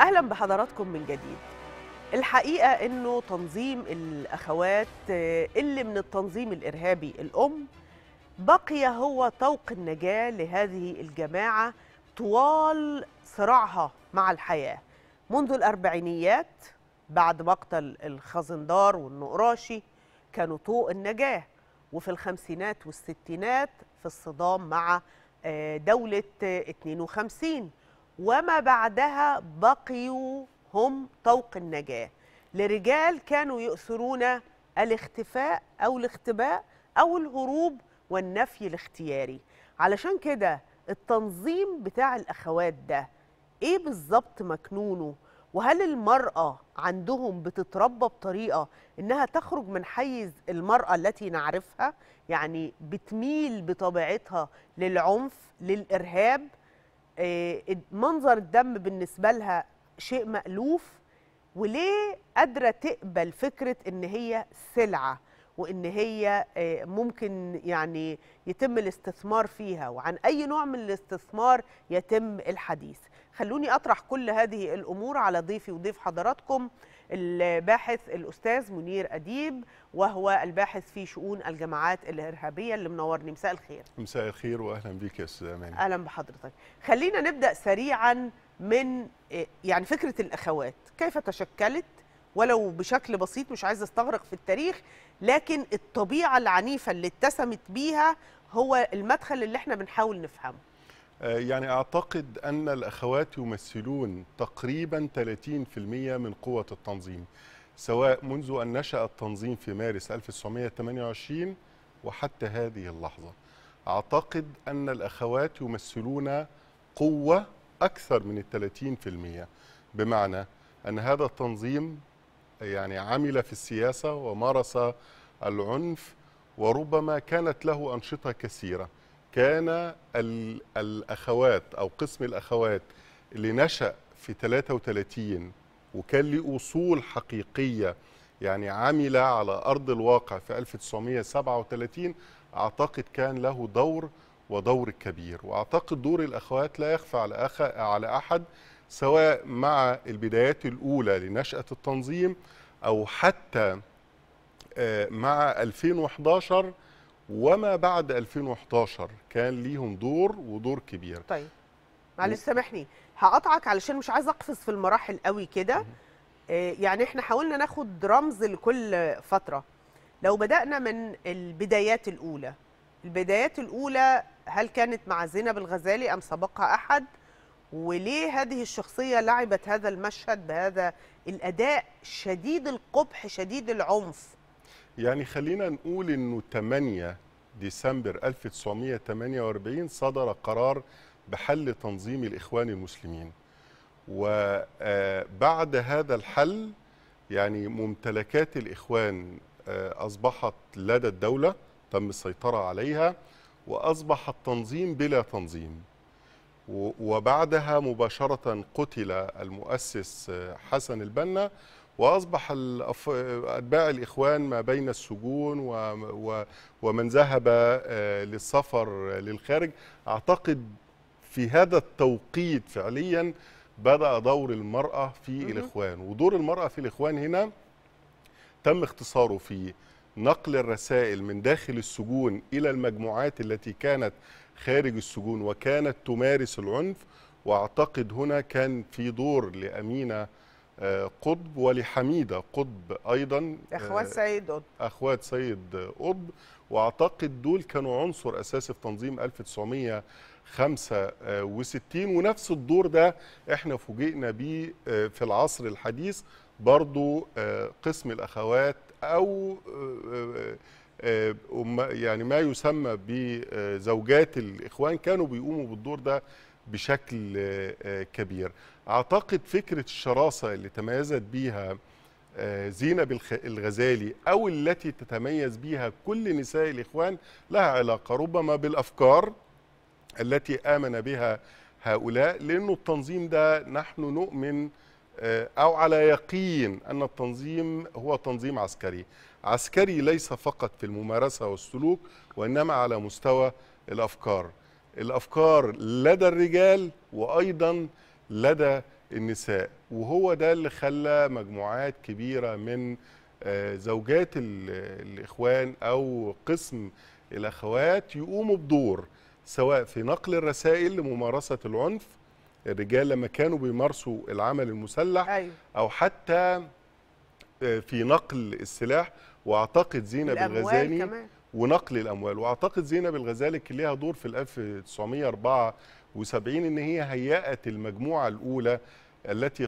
اهلا بحضراتكم من جديد الحقيقه انه تنظيم الاخوات آه، اللي من التنظيم الارهابي الام بقي هو طوق النجاه لهذه الجماعه طوال صراعها مع الحياه منذ الاربعينيات بعد مقتل الخزندار والنقراشي كانوا طوق النجاه وفي الخمسينات والستينات في الصدام مع آه، دولة 52 آه، وما بعدها بقيوا هم طوق النجاة لرجال كانوا يؤثرون الاختفاء أو الاختباء أو الهروب والنفي الاختياري علشان كده التنظيم بتاع الأخوات ده إيه بالظبط مكنونه وهل المرأة عندهم بتتربى بطريقة إنها تخرج من حيز المرأة التي نعرفها يعني بتميل بطبيعتها للعنف للإرهاب آه، منظر الدم بالنسبه لها شيء مألوف وليه قادره تقبل فكره ان هي سلعه وان هي آه، ممكن يعني يتم الاستثمار فيها وعن اي نوع من الاستثمار يتم الحديث خلوني اطرح كل هذه الامور على ضيفي وضيف حضراتكم الباحث الاستاذ منير اديب وهو الباحث في شؤون الجماعات الارهابيه اللي منورني مساء الخير مساء الخير واهلا بيك يا استاذ امان اهلا بحضرتك خلينا نبدا سريعا من آه، يعني فكره الاخوات كيف تشكلت ولو بشكل بسيط مش عايز استغرق في التاريخ لكن الطبيعه العنيفه اللي اتسمت بيها هو المدخل اللي احنا بنحاول نفهمه آه، يعني اعتقد ان الاخوات يمثلون تقريبا 30% من قوه التنظيم سواء منذ ان نشا التنظيم في مارس 1928 وحتى هذه اللحظه اعتقد ان الاخوات يمثلون قوه اكثر من ال 30% بمعنى ان هذا التنظيم يعني عمل في السياسة ومارس العنف وربما كانت له أنشطة كثيرة كان الأخوات أو قسم الأخوات اللي نشأ في 33 وكان له أصول حقيقية يعني عمل على أرض الواقع في 1937 أعتقد كان له دور ودور كبير وأعتقد دور الأخوات لا يخفى على, أخ... على أحد سواء مع البدايات الأولى لنشأة التنظيم أو حتى آه، مع 2011 وما بعد 2011 كان ليهم دور ودور كبير طيب معلش سامحني هقطعك علشان مش عايز اقفز في المراحل قوي كده آه، يعني احنا حاولنا ناخد رمز لكل فتره لو بدانا من البدايات الاولى البدايات الاولى هل كانت مع زينب الغزالي ام سبقها احد وليه هذه الشخصية لعبت هذا المشهد بهذا الأداء شديد القبح شديد العنف يعني خلينا نقول أنه 8 ديسمبر 1948 صدر قرار بحل تنظيم الإخوان المسلمين وبعد آه، هذا الحل يعني ممتلكات الإخوان آه، أصبحت لدى الدولة تم السيطرة عليها وأصبح التنظيم بلا تنظيم وبعدها مباشرة قتل المؤسس حسن البنا وأصبح أتباع الإخوان ما بين السجون ومن ذهب آه، للسفر للخارج أعتقد في هذا التوقيت فعليا بدأ دور المرأة في الإخوان ودور المرأة في الإخوان هنا تم اختصاره في نقل الرسائل من داخل السجون إلى المجموعات التي كانت خارج السجون وكانت تمارس العنف واعتقد هنا كان في دور لامينه آه، قطب ولحميده قطب ايضا آه، اخوات سيد قطب اخوات سيد قطب واعتقد دول كانوا عنصر اساسي في تنظيم 1965 ونفس الدور ده احنا فوجئنا بيه آه، في العصر الحديث برضو قسم الاخوات او آه، يعني ما يسمى بزوجات الاخوان كانوا بيقوموا بالدور ده بشكل آه، آه، كبير اعتقد فكره الشراسه اللي تميزت بيها زينب الغزالي او التي تتميز بيها كل نساء الاخوان لها علاقه ربما بالافكار التي امن بها هؤلاء لانه التنظيم ده نحن نؤمن آه، أو على يقين أن التنظيم هو تنظيم عسكري عسكري ليس فقط في الممارسة والسلوك وإنما على مستوى الأفكار الأفكار لدى الرجال وأيضا لدى النساء وهو ده اللي خلى مجموعات كبيرة من آه، زوجات الإخوان أو قسم الأخوات يقوموا بدور سواء في نقل الرسائل لممارسة العنف الرجال لما كانوا بيمارسوا العمل المسلح أيوه. او حتى آه، في نقل السلاح واعتقد زينب الغزالي كمان. ونقل الاموال واعتقد زينب الغزالي كان ليها دور في 1974 ان هي هيأت المجموعه الاولى التي